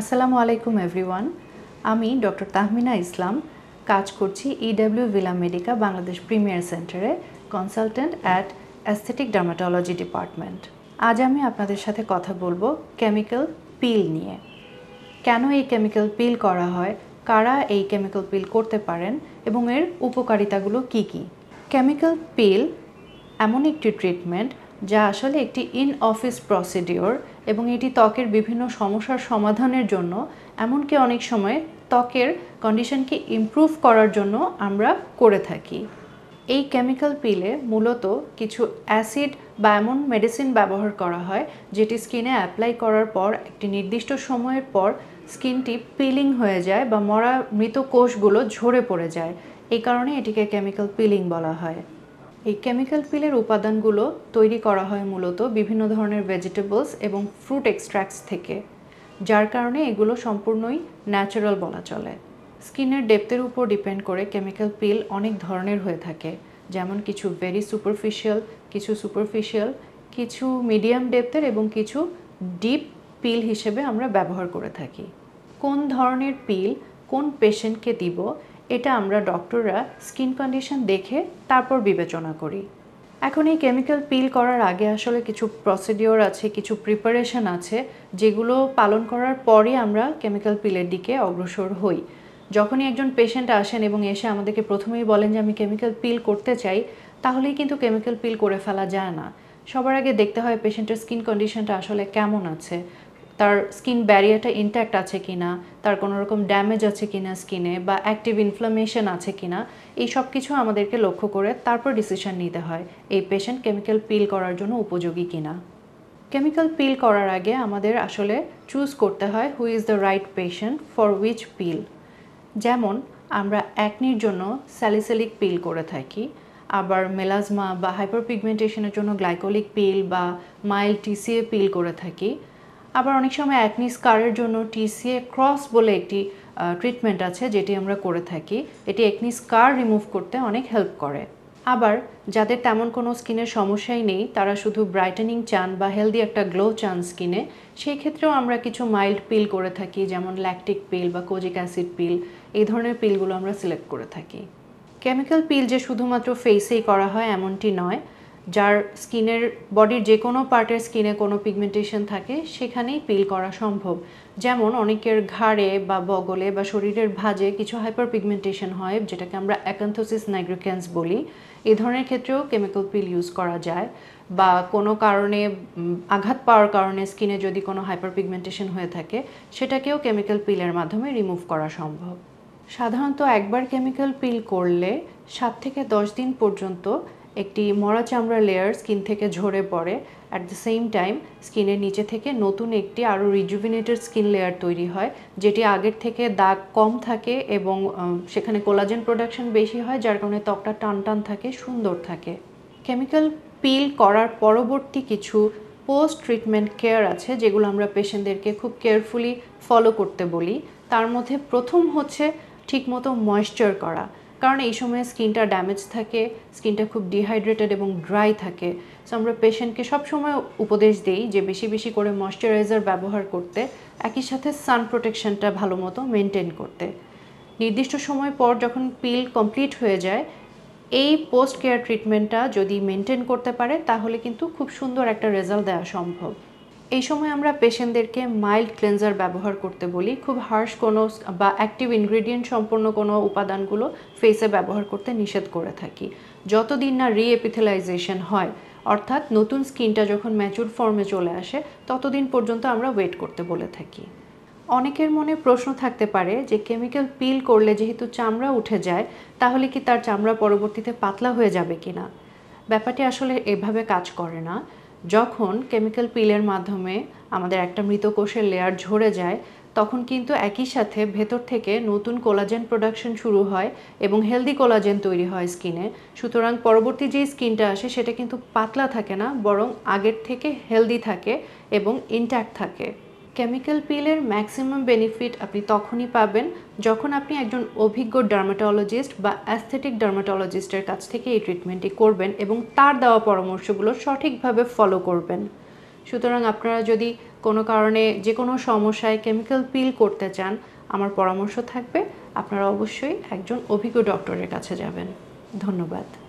আসসালামু আলাইকুম এভরিওয়ান আমি ডক্টর তাহমিনা ইসলাম কাজ করছি ইডাব্লিউ e Villa Medica Bangladesh premier সেন্টারে consultant at aesthetic dermatology department আজ আমি আপনাদের সাথে কথা বলবো কেমিক্যাল পিল নিয়ে কেন এই কেমিক্যাল পিল করা হয় কারা এই কেমিক্যাল পিল করতে পারেন এবং এর উপকারিতাগুলো কি কি কেমিক্যাল পিল এমন একটি ট্রিটমেন্ট যা আসলে একটি ইন অফিস প্রসিডিওর এবং এটি ত্বকের বিভিন্ন সমস্যার সমাধানের জন্য এমনকি অনেক সময় ত্বকের কন্ডিশনকে ইমপ্রুভ করার জন্য আমরা করে থাকি এই কেমিক্যাল পিলে মূলত কিছু অ্যাসিড বা এমন মেডিসিন ব্যবহার করা হয় যেটি স্কিনে অ্যাপ্লাই করার পর একটি নির্দিষ্ট সময়ের পর স্কিনটি পিলিং হয়ে যায় বা মরা মৃত কোষগুলো ঝরে পড়ে যায় এই কারণে এটিকে কেমিক্যাল পিলিং বলা হয় এই কেমিক্যাল পিলের উপাদানগুলো তৈরি করা হয় মূলত বিভিন্ন ধরনের ভেজিটেবলস এবং ফ্রুট এক্সট্র্যাক্টস থেকে যার কারণে এগুলো সম্পূর্ণই ন্যাচারাল বলা চলে স্কিনের ডেপথের উপর ডিপেন্ড করে কেমিক্যাল পিল অনেক ধরনের হয়ে থাকে যেমন কিছু ভেরি সুপারফিশিয়াল কিছু সুপারফিশিয়াল কিছু মিডিয়াম ডেপথের এবং কিছু ডিপ পিল হিসেবে আমরা ব্যবহার করে থাকি কোন ধরনের পিল কোন পেশেন্টকে দিব এটা আমরা ডক্টররা স্কিন কন্ডিশন দেখে তারপর বিবেচনা করি এখন এই কেমিক্যাল পিল করার আগে আসলে কিছু প্রসিডিওর আছে কিছু প্রিপারেশন আছে যেগুলো পালন করার পরই আমরা কেমিক্যাল পিলের দিকে অগ্রসর হই যখনই একজন পেশেন্ট আসেন এবং এসে আমাদেরকে প্রথমেই বলেন যে আমি কেমিক্যাল পিল করতে চাই তাহলেই কিন্তু কেমিক্যাল পিল করে ফেলা যায় না সবার আগে দেখতে হয় পেশেন্টের স্কিন কন্ডিশনটা আসলে কেমন আছে তার স্কিন ব্যারিয়ারটা ইনট্যাক্ট আছে কি না তার কোনো রকম ড্যামেজ আছে কি না স্কিনে বা অ্যাক্টিভ ইনফ্লামেশন আছে কি না এই সব কিছু আমাদেরকে লক্ষ্য করে তারপর ডিসিশন নিতে হয় এই পেশেন্ট কেমিক্যাল পিল করার জন্য উপযোগী কি না কেমিক্যাল পিল করার আগে আমাদের আসলে চুজ করতে হয় who is the right patient for which peel যেমন আমরা অ্যাকনির জন্য স্যালিসেলিক পিল করে থাকি আবার মেলাজমা বা হাইপারপিগমেন্টেশনের জন্য গ্লাইকোলিক পিল বা মাইল টিসিএ পিল করে থাকি আবার অনেক সময় অ্যাকনি স্কারের জন্য টিসিএ ক্রস বলে একটি ট্রিটমেন্ট আছে যেটি আমরা করে থাকি এটি অ্যাকনি স্কার রিমুভ করতে অনেক হেল্প করে আবার যাদের তেমন কোনো স্কিনের সমস্যাই নেই তারা শুধু ব্রাইটেনিং চান বা হেলদি একটা গ্লো চান স্কিনে সেই ক্ষেত্রেও আমরা কিছু মাইল্ড পিল করে থাকি যেমন ল্যাকটিক পিল বা কোজিক অ্যাসিড পিল এই ধরনের পিলগুলো আমরা সিলেক্ট করে থাকি কেমিক্যাল পিল যে শুধুমাত্র ফেসেই করা হয় এমনটি নয় যার স্কিনের বডির যে কোনো পার্টের স্কিনে কোনো পিগমেন্টেশন থাকে সেখানেই পিল করা সম্ভব যেমন অনেকের ঘাড়ে বা বগলে বা শরীরের ভাজে কিছু হাইপার পিগমেন্টেশন হয় যেটাকে আমরা অ্যাকান্থোসিস নাইগ্রিক্যান্স বলি এ ধরনের ক্ষেত্রেও কেমিক্যাল পিল ইউজ করা যায় বা কোনো কারণে আঘাত পাওয়ার কারণে স্কিনে যদি কোনো হাইপার পিগমেন্টেশন হয়ে থাকে সেটাকেও কেমিক্যাল পিলের মাধ্যমে রিমুভ করা সম্ভব সাধারণত একবার কেমিক্যাল পিল করলে সাত থেকে দশ দিন পর্যন্ত একটি মরা চামড়া লেয়ার স্কিন থেকে ঝরে পড়ে অ্যাট দ্য সেম টাইম স্কিনের নিচে থেকে নতুন একটি আরও রিজুভিনেটেড স্কিন লেয়ার তৈরি হয় যেটি আগের থেকে দাগ কম থাকে এবং সেখানে কোলাজেন প্রোডাকশন বেশি হয় যার কারণে ত্বকটা টান টান থাকে সুন্দর থাকে কেমিক্যাল পিল করার পরবর্তী কিছু পোস্ট ট্রিটমেন্ট কেয়ার আছে যেগুলো আমরা পেশেন্টদেরকে খুব কেয়ারফুলি ফলো করতে বলি তার মধ্যে প্রথম হচ্ছে ঠিকমতো ময়েশ্চার করা কারণ এই সময় স্কিনটা ড্যামেজ থাকে স্কিনটা খুব ডিহাইড্রেটেড এবং ড্রাই থাকে সো আমরা পেশেন্টকে সবসময় উপদেশ দিই যে বেশি বেশি করে ময়শ্চারাইজার ব্যবহার করতে একই সাথে সান প্রোটেকশনটা ভালো মতো মেনটেন করতে নির্দিষ্ট সময় পর যখন পিল কমপ্লিট হয়ে যায় এই পোস্ট কেয়ার ট্রিটমেন্টটা যদি মেনটেন করতে পারে তাহলে কিন্তু খুব সুন্দর একটা রেজাল্ট দেওয়া সম্ভব এই সময় আমরা পেশেন্টদেরকে মাইল্ড ক্লেন্সার ব্যবহার করতে বলি খুব হার্শ কোনো বা অ্যাক্টিভ ইনগ্রিডিয়েন্ট সম্পন্ন কোনো উপাদানগুলো ফেসে ব্যবহার করতে নিষেধ করে থাকি যতদিন না রিএপিথেলাইজেশন হয় অর্থাৎ নতুন স্কিনটা যখন ম্যাচুর ফর্মে চলে আসে ততদিন পর্যন্ত আমরা ওয়েট করতে বলে থাকি অনেকের মনে প্রশ্ন থাকতে পারে যে কেমিক্যাল পিল করলে যেহেতু চামড়া উঠে যায় তাহলে কি তার চামড়া পরবর্তীতে পাতলা হয়ে যাবে কি না ব্যাপারটি আসলে এভাবে কাজ করে না যখন কেমিক্যাল পিলের মাধ্যমে আমাদের একটা মৃত কোষের লেয়ার ঝরে যায় তখন কিন্তু একই সাথে ভেতর থেকে নতুন কোলাজেন প্রোডাকশন শুরু হয় এবং হেলদি কোলাজেন তৈরি হয় স্কিনে সুতরাং পরবর্তী যে স্কিনটা আসে সেটা কিন্তু পাতলা থাকে না বরং আগের থেকে হেলদি থাকে এবং ইনট্যাক্ট থাকে কেমিক্যাল পিলের ম্যাক্সিমাম বেনিফিট আপনি তখনই পাবেন যখন আপনি একজন অভিজ্ঞ ডার্মাটোলজিস্ট বা অ্যাস্থেটিক ডার্মাটোলজিস্টের কাছ থেকে এই ট্রিটমেন্টটি করবেন এবং তার দেওয়া পরামর্শগুলো সঠিকভাবে ফলো করবেন সুতরাং আপনারা যদি কোনো কারণে যে কোনো সমস্যায় কেমিক্যাল পিল করতে চান আমার পরামর্শ থাকবে আপনারা অবশ্যই একজন অভিজ্ঞ ডক্টরের কাছে যাবেন ধন্যবাদ